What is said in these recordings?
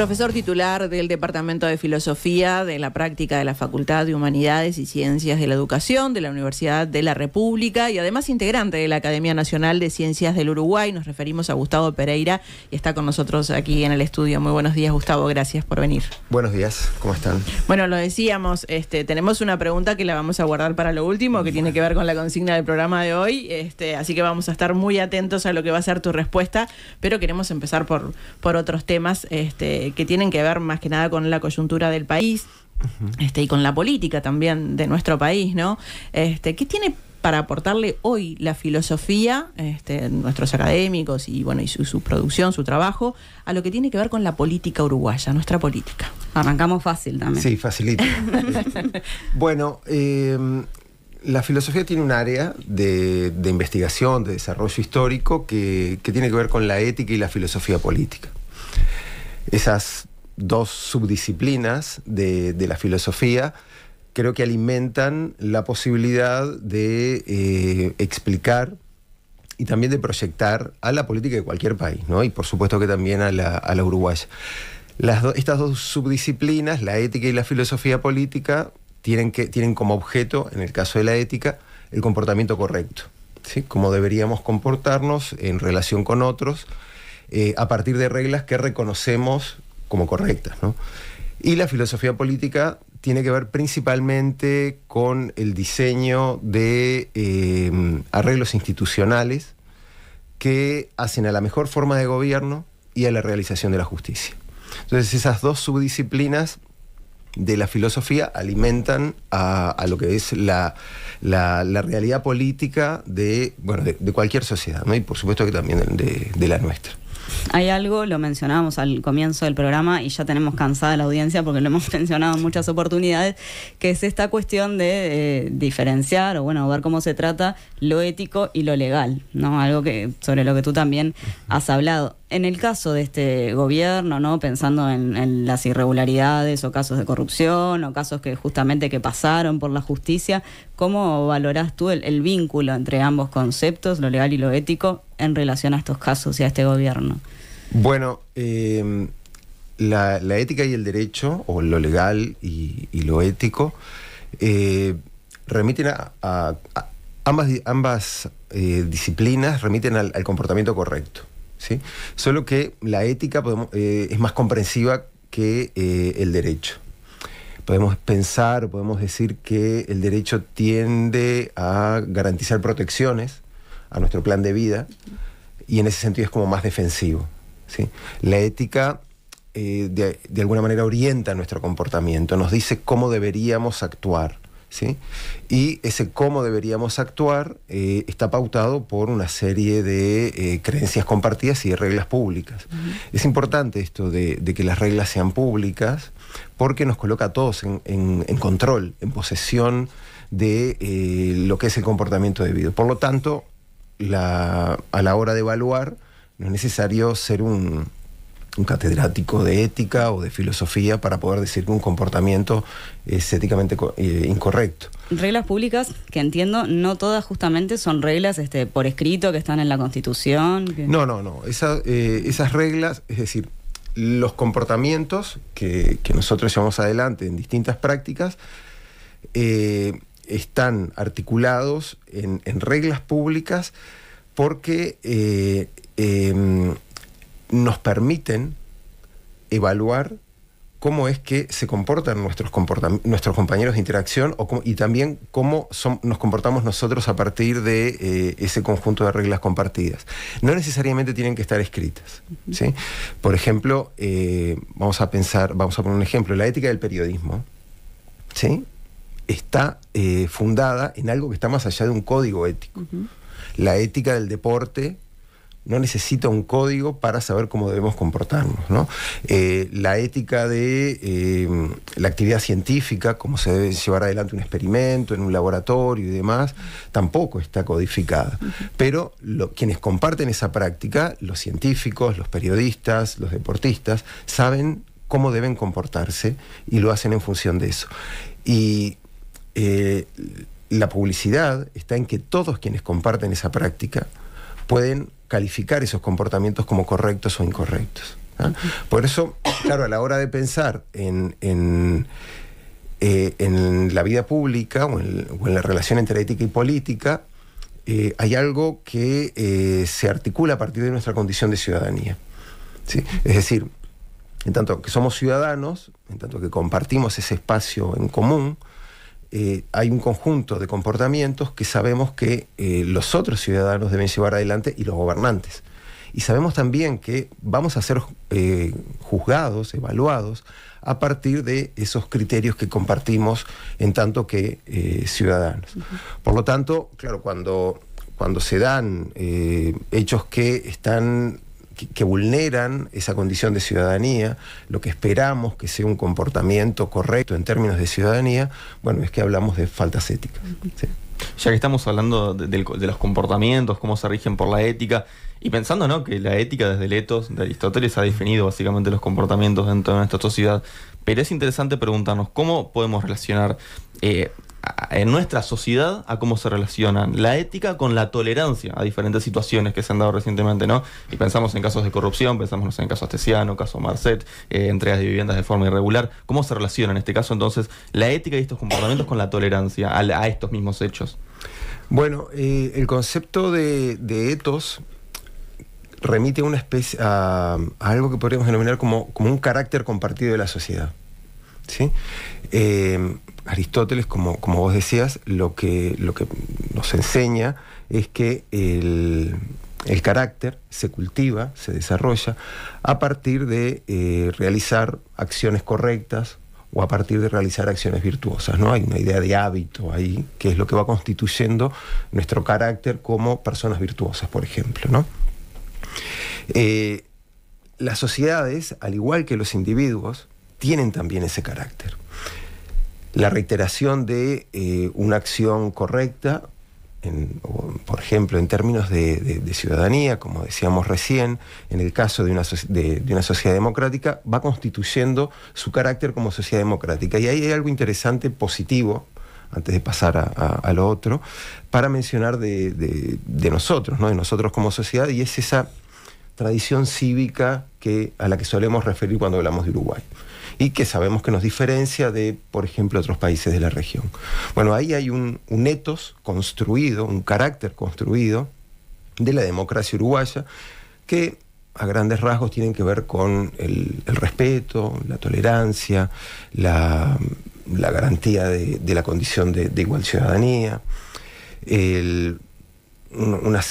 Profesor titular del Departamento de Filosofía de la Práctica de la Facultad de Humanidades y Ciencias de la Educación de la Universidad de la República y además integrante de la Academia Nacional de Ciencias del Uruguay. Nos referimos a Gustavo Pereira y está con nosotros aquí en el estudio. Muy buenos días, Gustavo. Gracias por venir. Buenos días, ¿cómo están? Bueno, lo decíamos, este, tenemos una pregunta que la vamos a guardar para lo último, que tiene que ver con la consigna del programa de hoy. Este, así que vamos a estar muy atentos a lo que va a ser tu respuesta, pero queremos empezar por, por otros temas. Este, eh, que tienen que ver más que nada con la coyuntura del país este, y con la política también de nuestro país, ¿no? Este, ¿Qué tiene para aportarle hoy la filosofía, este, nuestros académicos y bueno, y su, producción, su trabajo, a lo que tiene que ver con la política uruguaya, nuestra política. Arrancamos fácil también. Sí, facilito. bueno, em, la filosofía tiene un área de, investigación, de desarrollo histórico, que tiene que ver con la ética y la filosofía política esas dos subdisciplinas de, la filosofía creo que alimentan la posibilidad de eh, explicar y también de proyectar a la política de cualquier país, Y por supuesto que también a la, a uruguaya. estas dos subdisciplinas, la ética y la filosofía política, tienen, como objeto, en el caso de la ética, el comportamiento correcto, ¿sí? Cómo deberíamos comportarnos en relación con otros eh, a partir de reglas que reconocemos como correctas. Y la filosofía política tiene que ver principalmente con el diseño de eh, arreglos institucionales que hacen a la mejor forma de gobierno y a la realización de la justicia. Entonces esas dos subdisciplinas de la filosofía alimentan a, lo que es la, realidad política de, de, cualquier sociedad, ¿no? y por supuesto que también de la nuestra hay algo, lo mencionábamos al comienzo del programa y ya tenemos cansada la audiencia porque lo hemos mencionado en muchas oportunidades, que es esta cuestión de eh, diferenciar o bueno, ver cómo se trata lo ético y lo legal, ¿no? Algo que sobre lo que tú también has hablado en el caso de este gobierno, ¿no? Pensando en, las irregularidades o casos de corrupción o casos que justamente que pasaron por la justicia, ¿cómo valorás tú el, vínculo entre ambos conceptos, lo legal y lo ético, en relación a estos casos y a este gobierno? Bueno, eh, la, ética y el derecho, o lo legal y, lo ético, eh, remiten a, ambas, eh, disciplinas remiten al comportamiento correcto. Solo que la ética eh, es más comprensiva que eh, el derecho. Podemos pensar, podemos decir que el derecho tiende a garantizar protecciones a nuestro plan de vida y en ese sentido es como más defensivo. La ética eh, de, alguna manera orienta nuestro comportamiento, nos dice cómo deberíamos actuar. ¿sí? Y ese cómo deberíamos actuar eh, está pautado por una serie de eh, creencias compartidas y de reglas públicas. Es importante esto de, que las reglas sean públicas porque nos coloca a todos en, control, en posesión de eh, lo que es el comportamiento debido. Por lo tanto, a la hora de evaluar, no es necesario ser un, un catedrático de ética o de filosofía para poder decir que un comportamiento es éticamente eh, incorrecto. Reglas públicas que entiendo, no todas justamente son reglas este, por escrito que están en la Constitución. No, no, no. Eh, esas reglas, es decir, los comportamientos que, nosotros llevamos adelante en distintas prácticas eh, están articulados en, reglas públicas porque eh, em, nos permiten evaluar cómo es que se comportan nuestros, compañeros de interacción y también cómo nos comportamos nosotros a partir de eh, ese conjunto de reglas compartidas. No necesariamente tienen que estar escritas. ¿sí? Por ejemplo, eh, vamos a pensar, vamos a poner un ejemplo, la ética del periodismo ¿sí? está eh, fundada en algo que está más allá de un código ético. La ética del deporte no necesita un código para saber cómo debemos comportarnos. Eh, la ética de eh, la actividad científica, cómo se debe llevar adelante un experimento en un laboratorio y demás, tampoco está codificada. Pero quienes comparten esa práctica, los científicos, los periodistas, los deportistas, saben cómo deben comportarse y lo hacen en función de eso. Y eh, la publicidad está en que todos quienes comparten esa práctica pueden calificar esos comportamientos como correctos o incorrectos. ¿ah? Por eso, claro, a la hora de pensar en, en, eh, la vida pública o en, la relación entre ética y política, eh, hay algo que eh, se articula a partir de nuestra condición de ciudadanía. Es decir, en tanto que somos ciudadanos, en tanto que compartimos ese espacio en común, eh, hay un conjunto de comportamientos que sabemos que eh, los otros ciudadanos deben llevar adelante y los gobernantes. Y sabemos también que vamos a ser eh, juzgados, evaluados, a partir de esos criterios que compartimos en tanto que ciudadanos. Por lo tanto, claro, cuando, cuando se dan hechos que están que, vulneran esa condición de ciudadanía, lo que esperamos que sea un comportamiento correcto en términos de ciudadanía, bueno, es que hablamos de faltas éticas. Ya que estamos hablando de, los comportamientos, cómo se rigen por la ética, y pensando que la ética desde Letos de Aristóteles ha definido básicamente los comportamientos dentro de nuestra sociedad, pero es interesante preguntarnos cómo podemos relacionar eh, en nuestra sociedad a cómo se relacionan la ética con la tolerancia a diferentes situaciones que se han dado recientemente, ¿no? Y pensamos en casos de corrupción, pensamos en casos astesiano, caso Marcet, eh, entregas de viviendas de forma irregular. ¿Cómo se relaciona en este caso entonces la ética y estos comportamientos con la tolerancia a, estos mismos hechos? Bueno, eh, el concepto de, de etos remite a una especie a, algo que podríamos denominar como, como un carácter compartido de la sociedad. ¿sí? Eh, Aristóteles, como, vos decías, lo que, lo que nos enseña es que el, carácter se cultiva, se desarrolla a partir de eh, realizar acciones correctas o a partir de realizar acciones virtuosas. ¿no? Hay una idea de hábito ahí, que es lo que va constituyendo nuestro carácter como personas virtuosas, por ejemplo. ¿no? Eh, las sociedades, al igual que los individuos, tienen también ese carácter la reiteración de eh, una acción correcta, por ejemplo, en términos de, ciudadanía, como decíamos recién, en el caso de una, una sociedad democrática, va constituyendo su carácter como sociedad democrática. Y ahí hay algo interesante, positivo, antes de pasar a, lo otro, para mencionar de, nosotros, de nosotros como sociedad, y es esa tradición cívica que, a la que solemos referir cuando hablamos de Uruguay y que sabemos que nos diferencia de, por ejemplo, otros países de la región. Bueno, ahí hay un, un etos construido, un carácter construido de la democracia uruguaya que a grandes rasgos tienen que ver con el, respeto, la tolerancia, la, garantía de, la condición de, igual ciudadanía, una,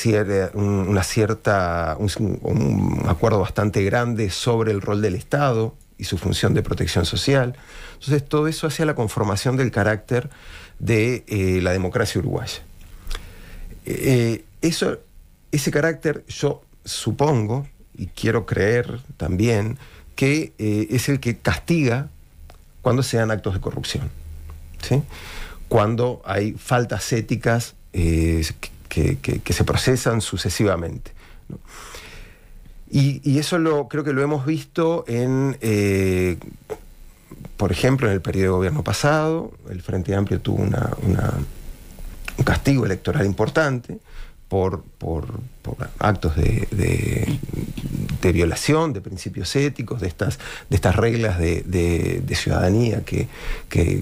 un acuerdo bastante grande sobre el rol del Estado y su función de protección social. Entonces, todo eso hacia la conformación del carácter de eh, la democracia uruguaya. Eh, eso, ese carácter, yo supongo, y quiero creer también, que eh, es el que castiga cuando se dan actos de corrupción. ¿sí? Cuando hay faltas éticas que, se procesan sucesivamente. ¿no? Y, eso lo, creo que lo hemos visto en, eh, por ejemplo, en el periodo de gobierno pasado, el Frente Amplio tuvo un castigo electoral importante por, actos de, violación de principios éticos, de estas, de estas reglas de, ciudadanía que,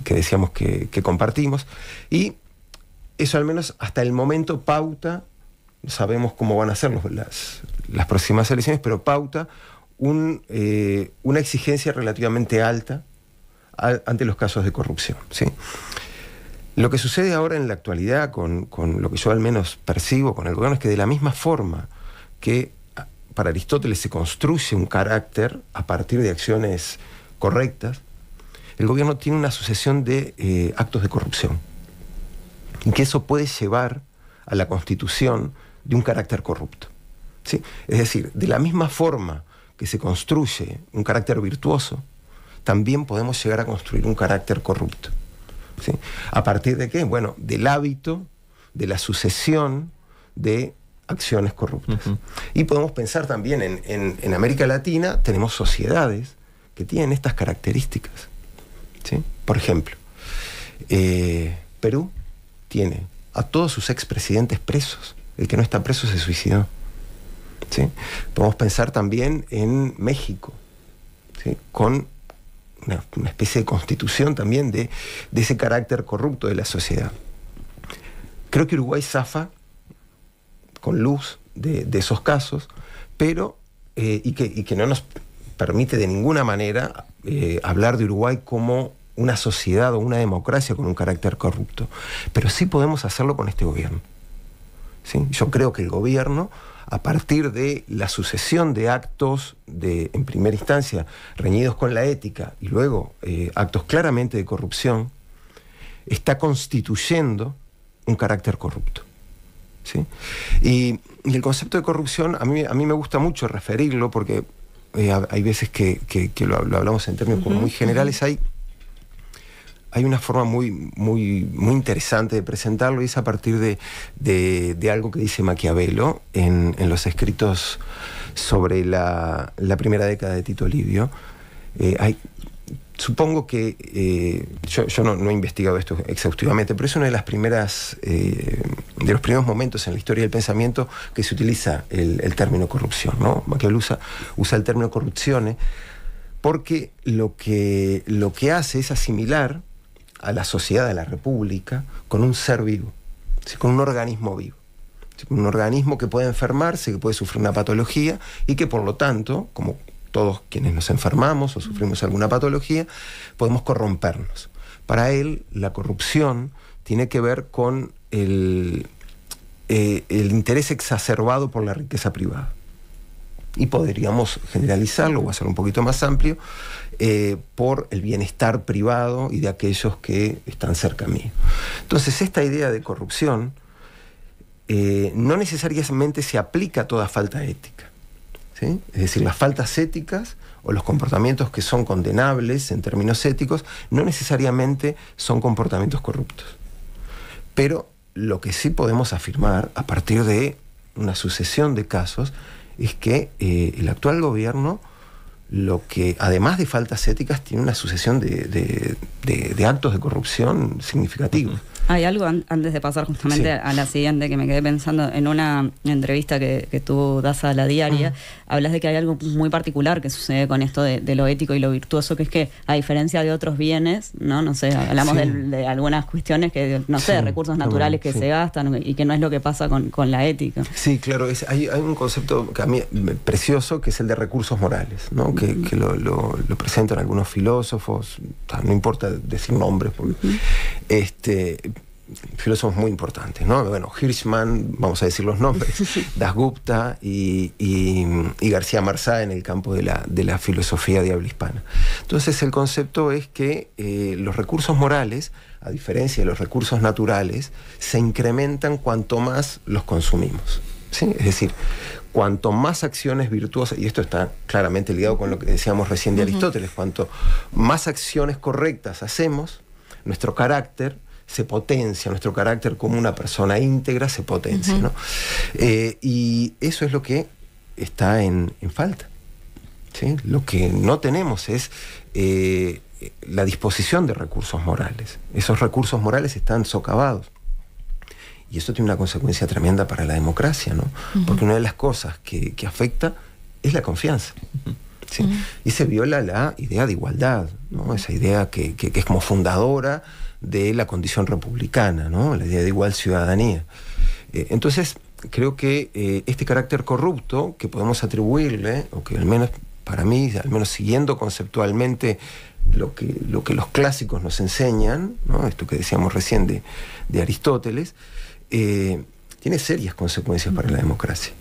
decíamos que compartimos. Y eso al menos hasta el momento pauta sabemos cómo van a ser las, próximas elecciones, pero pauta eh, una exigencia relativamente alta ante los casos de corrupción. Lo que sucede ahora en la actualidad, con, lo que yo al menos percibo con el gobierno, es que de la misma forma que para Aristóteles se construye un carácter a partir de acciones correctas, el gobierno tiene una sucesión de eh, actos de corrupción. Y que eso puede llevar a la constitución de un carácter corrupto. ¿sí? Es decir, de la misma forma que se construye un carácter virtuoso, también podemos llegar a construir un carácter corrupto. ¿sí? ¿A partir de qué? Bueno, del hábito, de la sucesión de acciones corruptas. Y podemos pensar también en, América Latina, tenemos sociedades que tienen estas características. ¿sí? Por ejemplo, eh, Perú tiene a todos sus expresidentes presos. El que no está preso se suicidó. ¿sí? Podemos pensar también en México, con una, especie de constitución también de, ese carácter corrupto de la sociedad. Creo que Uruguay zafa con luz de, esos casos, pero eh, y, que, no nos permite de ninguna manera eh, hablar de Uruguay como una sociedad o una democracia con un carácter corrupto. Pero sí podemos hacerlo con este gobierno. Yo creo que el gobierno, a partir de la sucesión de actos de, en primera instancia, reñidos con la ética y luego eh, actos claramente de corrupción, está constituyendo un carácter corrupto. Y, el concepto de corrupción a mí, a mí me gusta mucho referirlo porque eh, hay veces que, lo, hablamos en términos como muy generales hay una forma muy, muy, muy interesante de presentarlo y es a partir de, algo que dice Maquiavelo en, los escritos sobre la, primera década de Tito Livio. Eh, supongo que, eh, yo, no, he investigado esto exhaustivamente, pero es uno de, las primeras, eh, de los primeros momentos en la historia del pensamiento que se utiliza el, término corrupción. ¿no? Maquiavelo usa, usa el término corrupciones porque lo que, lo que hace es asimilar a la sociedad de la República con un ser vivo, con un organismo vivo. con Un organismo que puede enfermarse, que puede sufrir una patología y que por lo tanto, como todos quienes nos enfermamos o sufrimos alguna patología, podemos corrompernos. Para él, la corrupción tiene que ver con el eh, interés exacerbado por la riqueza privada y podríamos generalizarlo o hacerlo un poquito más amplio, eh, por el bienestar privado y de aquellos que están cerca mío. Entonces, esta idea de corrupción eh, no necesariamente se aplica a toda falta ética. Es decir, las faltas éticas o los comportamientos que son condenables en términos éticos no necesariamente son comportamientos corruptos. Pero lo que sí podemos afirmar a partir de una sucesión de casos es que eh, el actual gobierno lo que, además de faltas éticas, tiene una sucesión de, actos de corrupción significativos. Hay algo antes de pasar justamente a la siguiente que me quedé pensando en una entrevista que, tú das a la diaria, hablas de que hay algo muy particular que sucede con esto de, lo ético y lo virtuoso, que es que a diferencia de otros bienes, no, no sé, hablamos de, algunas cuestiones que, no sé, recursos naturales que se gastan y que no es lo que pasa con, la ética. Sí, claro, hay, un concepto que a mí precioso que es el de recursos morales, ¿no? que, lo, presentan algunos filósofos, no importa decir nombres, porque, filósofos muy importantes, ¿no? Bueno, Hirschman, vamos a decir los nombres, Dasgupta y, y, García Marsá en el campo de la, de la filosofía de hispana. Entonces el concepto es que eh, los recursos morales, a diferencia de los recursos naturales, se incrementan cuanto más los consumimos. Es decir, cuanto más acciones virtuosas, y esto está claramente ligado con lo que decíamos recién de Aristóteles, cuanto más acciones correctas hacemos, nuestro carácter se potencia, nuestro carácter como una persona íntegra se potencia. ¿no? Eh, y eso es lo que está en, falta. Lo que no tenemos es eh, la disposición de recursos morales. Esos recursos morales están socavados. Y eso tiene una consecuencia tremenda para la democracia, ¿no? Porque una de las cosas que, afecta es la confianza. Y se viola la idea de igualdad, ¿no? Esa idea que es como fundadora de la condición republicana, ¿no? la idea de igual ciudadanía. Eh, entonces, creo que eh, este carácter corrupto que podemos atribuirle, o que al menos para mí, al menos siguiendo conceptualmente lo que, lo que los clásicos nos enseñan, ¿no? esto que decíamos recién de, Aristóteles, eh, tiene serias consecuencias para la democracia.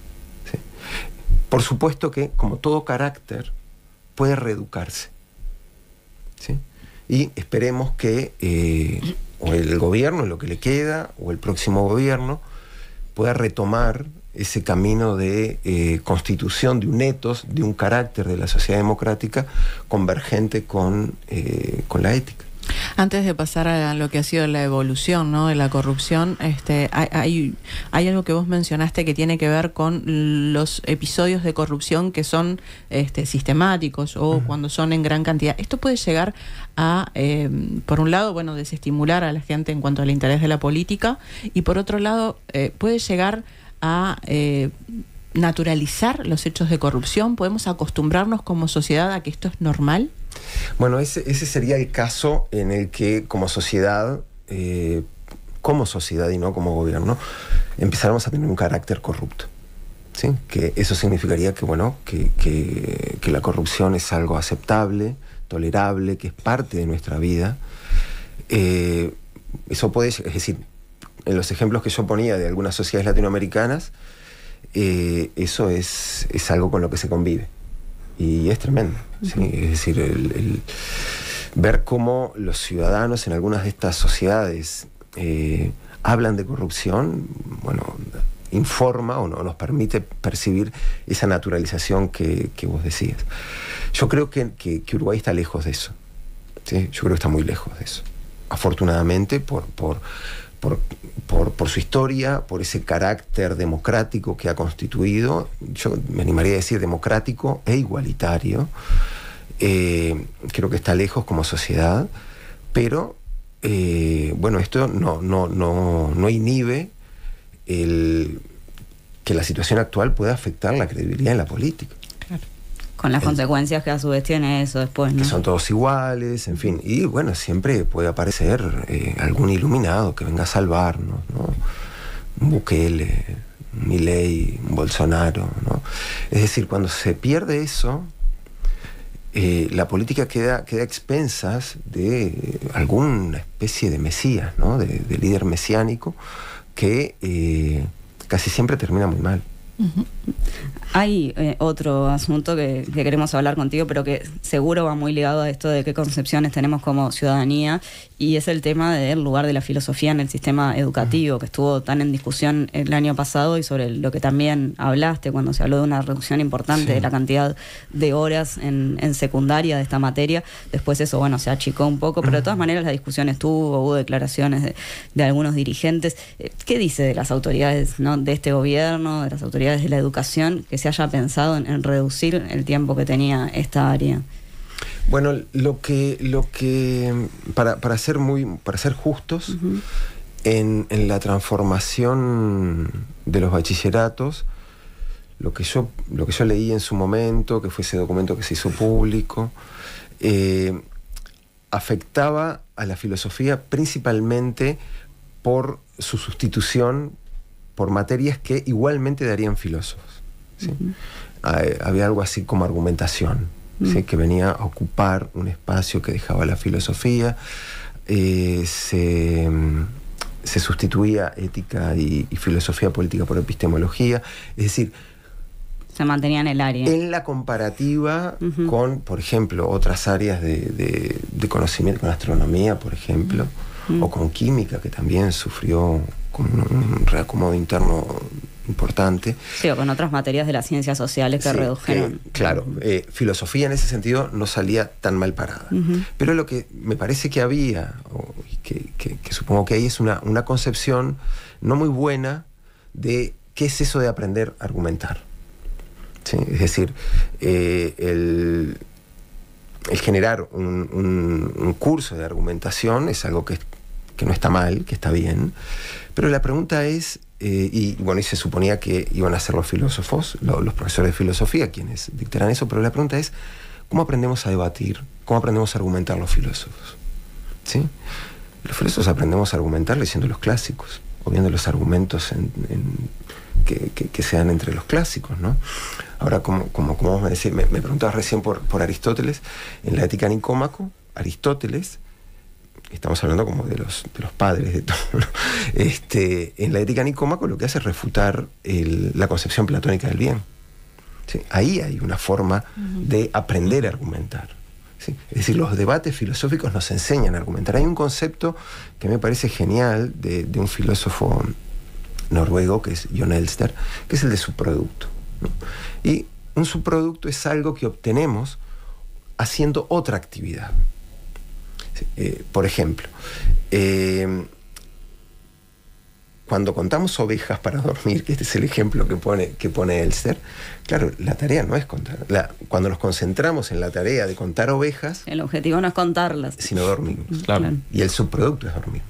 Por supuesto que, como todo carácter, puede reeducarse. ¿sí? y esperemos que eh, o el gobierno, lo que le queda, o el próximo gobierno, pueda retomar ese camino de eh, constitución de un etos, de un carácter de la sociedad democrática convergente con eh, la ética. Antes de pasar a lo que ha sido la evolución ¿no? de la corrupción, este, hay, hay, algo que vos mencionaste que tiene que ver con los episodios de corrupción que son este, sistemáticos o cuando son en gran cantidad. Esto puede llegar a, em, por un lado, bueno, desestimular a la gente en cuanto al interés de la política y por otro lado, eh, puede llegar a... Eh, naturalizar los hechos de corrupción, podemos acostumbrarnos como sociedad a que esto es normal. Bueno, ese, sería el caso en el que como sociedad, eh, como sociedad y no como gobierno, empezáramos a tener un carácter corrupto. ¿sí? Que eso significaría que, bueno, que, la corrupción es algo aceptable, tolerable, que es parte de nuestra vida. Eh, eso puede, es decir, en los ejemplos que yo ponía de algunas sociedades latinoamericanas, eh, eso es, es algo con lo que se convive. Y es tremendo. Es decir, el, ver cómo los ciudadanos en algunas de estas sociedades eh, hablan de corrupción, bueno, informa o no, nos permite percibir esa naturalización que, vos decías. Yo creo que, Uruguay está lejos de eso. Yo creo que está muy lejos de eso. Afortunadamente, por, por por, su historia, por ese carácter democrático que ha constituido, yo me animaría a decir democrático e igualitario. Eh, creo que está lejos como sociedad, pero eh, bueno, esto no, inhibe que la situación actual pueda afectar la credibilidad en la política con las consecuencias que a su vez tiene eso después. ¿no? son todos iguales, en fin. Y bueno, siempre puede aparecer eh, algún iluminado que venga a salvarnos, ¿no? Bukele, un Bolsonaro, ¿no? Es decir, cuando se pierde eso, eh, la política queda, queda a expensas de alguna especie de mesías, ¿no? de, líder mesiánico, que eh, casi siempre termina muy mal. Hay eh, otro asunto que, queremos hablar contigo, pero que seguro va muy ligado a esto de qué concepciones tenemos como ciudadanía, y es el tema del lugar de la filosofía en el sistema educativo, que estuvo tan en discusión el año pasado y sobre lo que también hablaste cuando se habló de una reducción importante de la cantidad de horas en, secundaria de esta materia. Después eso, bueno, se achicó un poco, pero de todas maneras la discusión estuvo, hubo declaraciones de, algunos dirigentes. Eh, ¿Qué dice de las autoridades de este gobierno, de las autoridades? de la educación que se haya pensado en, reducir el tiempo que tenía esta área? Bueno, lo que, lo que para, ser muy, para ser justos, en, la transformación de los bachilleratos, lo que yo, lo que yo leí en su momento, que fue ese documento que se hizo público, eh, afectaba a la filosofía principalmente por su sustitución por materias que igualmente darían filósofos. Había algo así como argumentación, mm. que venía a ocupar un espacio que dejaba la filosofía, eh, mm, se, sustituía ética y, filosofía política por epistemología, es decir, se mantenía en el área. En la comparativa con, por ejemplo, otras áreas de, conocimiento, con astronomía, por ejemplo, mm. o con química, que también sufrió con un reacomodo interno importante. Sí, o con otras materias de las ciencias sociales que redujeron. Eh, claro, eh, filosofía en ese sentido no salía tan mal parada. Pero lo que me parece que había, o que, supongo que hay, es una, concepción no muy buena de qué es eso de aprender a argumentar. Es decir, eh, el, el, generar un, curso de argumentación es algo que, que no está mal, que está bien pero la pregunta es, eh, y bueno, se suponía que iban a ser los filósofos, los, profesores de filosofía quienes dictarán eso, pero la pregunta es, ¿cómo aprendemos a debatir? ¿Cómo aprendemos a argumentar los filósofos? ¿Sí? Los filósofos aprendemos a argumentar leyendo los clásicos, o viendo los argumentos que, se dan entre los clásicos, ¿no? Ahora, como, me, decís, me, preguntabas recién por, por Aristóteles, en la Ética Nicómaco, Aristóteles estamos hablando como de los, padres de todo, este, en la ética Nicómaco lo que hace es refutar la concepción platónica del bien. Ahí hay una forma de aprender a argumentar. Es decir, los debates filosóficos nos enseñan a argumentar. Hay un concepto que me parece genial de, un filósofo noruego, que es John Elster, que es el de subproducto. Y un subproducto es algo que obtenemos haciendo otra actividad. Eh, por ejemplo, eh, cuando contamos ovejas para dormir, que este es el ejemplo que pone, que pone Elster, claro, la tarea no es contar. cuando nos concentramos en la tarea de contar ovejas. El objetivo no es contarlas. Sino dormirnos. Mm, y el subproducto es dormirnos.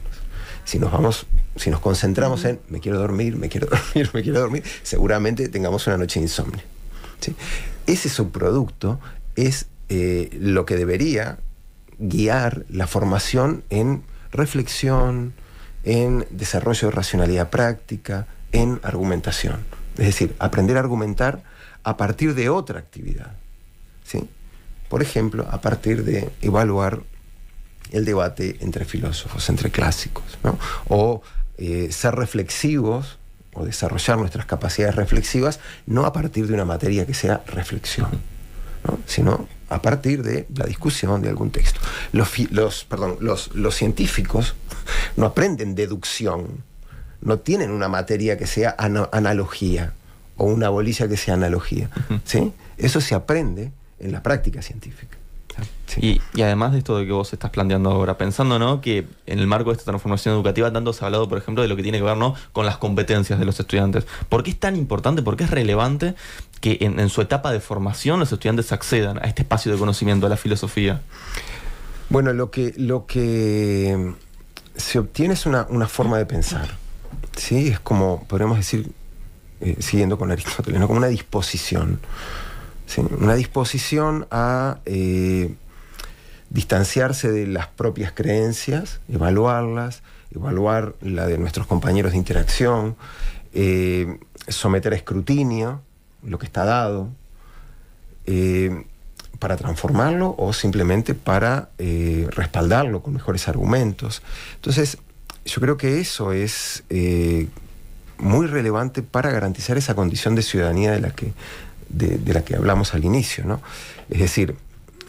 Si nos vamos, si nos concentramos en me quiero dormir, me quiero dormir, me quiero dormir, seguramente tengamos una noche de insomnio. Ese subproducto es eh, lo que debería guiar la formación en reflexión, en desarrollo de racionalidad práctica, en argumentación. Es decir, aprender a argumentar a partir de otra actividad. ¿sí? Por ejemplo, a partir de evaluar el debate entre filósofos, entre clásicos, o eh, ser reflexivos o desarrollar nuestras capacidades reflexivas, no a partir de una materia que sea reflexión, sino a partir de la discusión de algún texto. Los, científicos no aprenden deducción, no tienen una materia que sea analogía o una bolilla que sea analogía. ¿sí? Eso se aprende en la práctica científica. Y, además de esto de que vos estás planteando ahora, pensando que en el marco de esta transformación educativa tanto se ha hablado, por ejemplo, de lo que tiene que ver con las competencias de los estudiantes. ¿Por qué es tan importante, por qué es relevante que en, su etapa de formación los estudiantes accedan a este espacio de conocimiento, a la filosofía? Bueno, lo que, lo que se obtiene es una, forma de pensar. ¿sí? Es como, podríamos decir, eh, siguiendo con Aristóteles, ¿no? como una disposición. ¿sí? Una disposición a... Eh, distanciarse de las propias creencias, evaluarlas, evaluar la de nuestros compañeros de interacción, eh, someter a escrutinio lo que está dado, eh, para transformarlo o simplemente para eh, respaldarlo con mejores argumentos. Entonces, yo creo que eso es muy relevante para garantizar esa condición de ciudadanía de la que, de la que hablamos al inicio. ¿no? Es decir,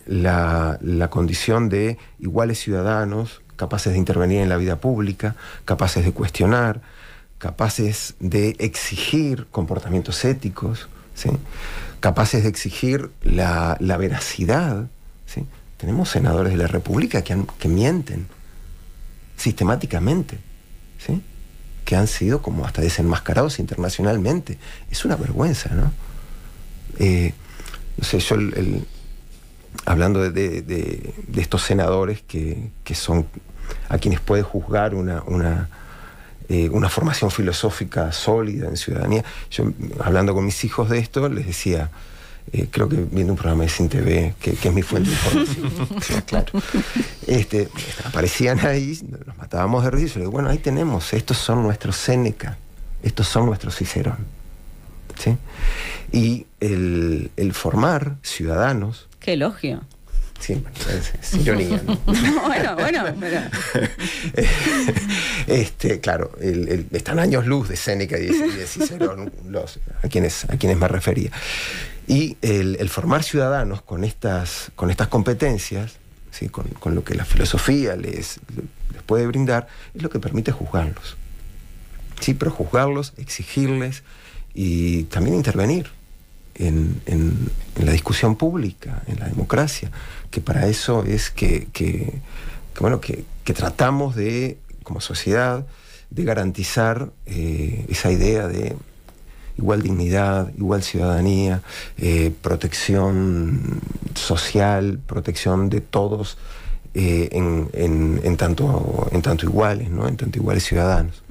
la, condición de iguales ciudadanos, capaces de intervenir en la vida pública, capaces de cuestionar, capaces de exigir comportamientos éticos, ¿sí? capaces de exigir la, veracidad. ¿sí? Tenemos senadores de la República que, han, que mienten sistemáticamente, ¿sí? que han sido como hasta desenmascarados internacionalmente. Es una vergüenza, ¿no? Eh, no sé, yo el, hablando de, estos senadores que, son a quienes puede juzgar una, eh, una, formación filosófica sólida en ciudadanía. Yo, hablando con mis hijos de esto, les decía, eh, creo que viendo un programa de CINTV, que, que es mi fuente de información, claro. Este, aparecían ahí, los matábamos de risa, y digo, bueno, ahí tenemos, estos son nuestros Seneca, estos son nuestros Cicerón. Y el, el formar ciudadanos elogio. Sí, es ironía. bueno, bueno, este, claro, están años luz de Séneca y de a, quienes, a quienes me refería. Y el, formar ciudadanos con estas, con estas competencias, con, lo que la filosofía les, les puede brindar, es lo que permite juzgarlos. Sí, pero juzgarlos, exigirles y también intervenir en, la discusión pública, en la democracia, que para eso es que, bueno, que, tratamos de, como sociedad, de garantizar eh, esa idea de igual dignidad, igual ciudadanía, eh, protección social, protección de todos eh, en, tanto, en tanto iguales, ¿no? en tanto iguales ciudadanos.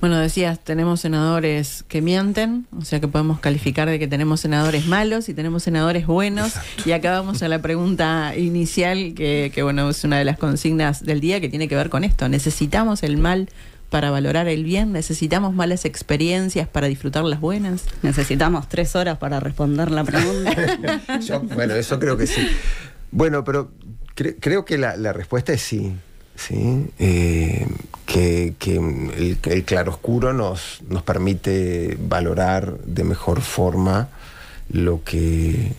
Bueno, decías, tenemos senadores que mienten, o sea que podemos calificar de que tenemos senadores malos y tenemos senadores buenos. Y acá vamos a la pregunta inicial, que, bueno, es una de las consignas del día que tiene que ver con esto. ¿Necesitamos el mal? para valorar el bien? ¿Necesitamos malas experiencias para disfrutar las buenas? Necesitamos tres horas para responder la pregunta. bueno, eso creo que sí. Bueno, pero creo que la, respuesta es sí. Eh, que, el, claroscuro nos, permite valorar de mejor forma lo que,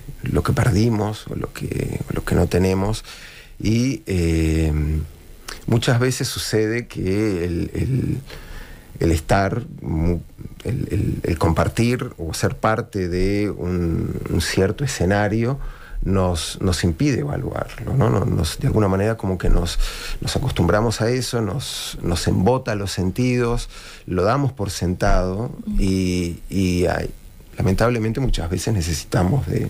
perdimos o lo que, no tenemos. Y eh, muchas veces sucede que el, estar, el, compartir o ser parte de un cierto escenario, nos, nos impide evaluarlo, ¿no? Nos, de alguna manera como que nos, nos acostumbramos a eso, nos, nos embota los sentidos, lo damos por sentado y, hay, lamentablemente muchas veces necesitamos de,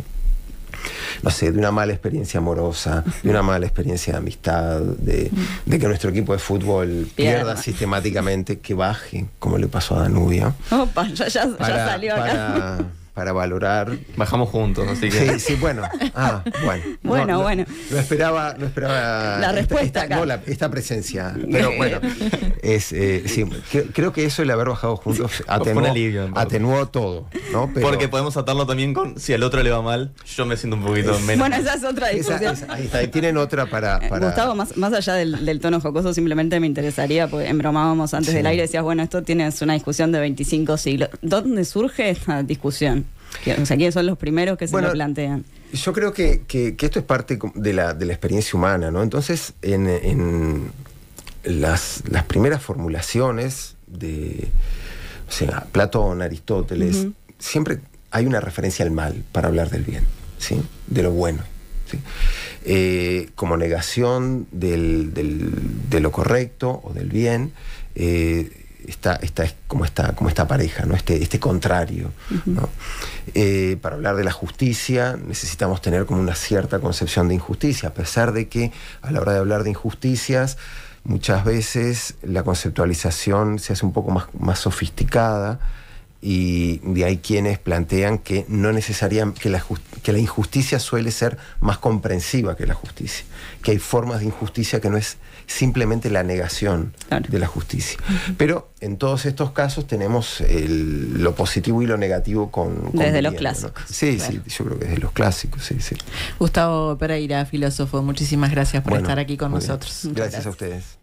no sé, de una mala experiencia amorosa, de una mala experiencia de amistad, de, que nuestro equipo de fútbol pierda, sistemáticamente, que baje, como le pasó a Danubio. Opa, ya, salió acá para valorar. Bajamos juntos, así que. Sí, sí bueno. Ah, bueno. Bueno, no, bueno. No esperaba, no esperaba. La respuesta. Esta, presencia. Pero bueno, es, eh, sí, creo que eso el haber bajado juntos atenuó, todo. ¿no? Porque podemos atarlo también con si al otro le va mal, yo me siento un poquito menos. Bueno, esa es otra discusión. ahí está, Ahí tienen otra para. Eh, Gustavo, más, allá del, tono jocoso, simplemente me interesaría, porque embromábamos antes del aire, decías, bueno, esto tienes una discusión de 25 siglos. ¿Dónde surge esta discusión? O sea, ¿quiénes son los primeros que se lo plantean? Yo creo que, esto es parte de la, experiencia humana, ¿no? Entonces, en, las, primeras formulaciones de Platón, Aristóteles, siempre hay una referencia al mal para hablar del bien, ¿sí? De lo bueno. ¿sí? Eh, como negación de lo correcto o del bien, eh, esta, como, esta, como esta pareja, ¿no? este, este contrario. Eh, para hablar de la justicia necesitamos tener como una cierta concepción de injusticia, a pesar de que a la hora de hablar de injusticias muchas veces la conceptualización se hace un poco más, más sofisticada y de ahí quienes plantean que no necesariamente que que la injusticia suele ser más comprensiva que la justicia, que hay formas de injusticia que no es simplemente la negación de la justicia. Pero en todos estos casos tenemos lo positivo y lo negativo con... desde los clásicos. Sí, sí, yo creo que desde los clásicos, Gustavo Pereira, filósofo, muchísimas gracias por estar aquí con nosotros. gracias a ustedes.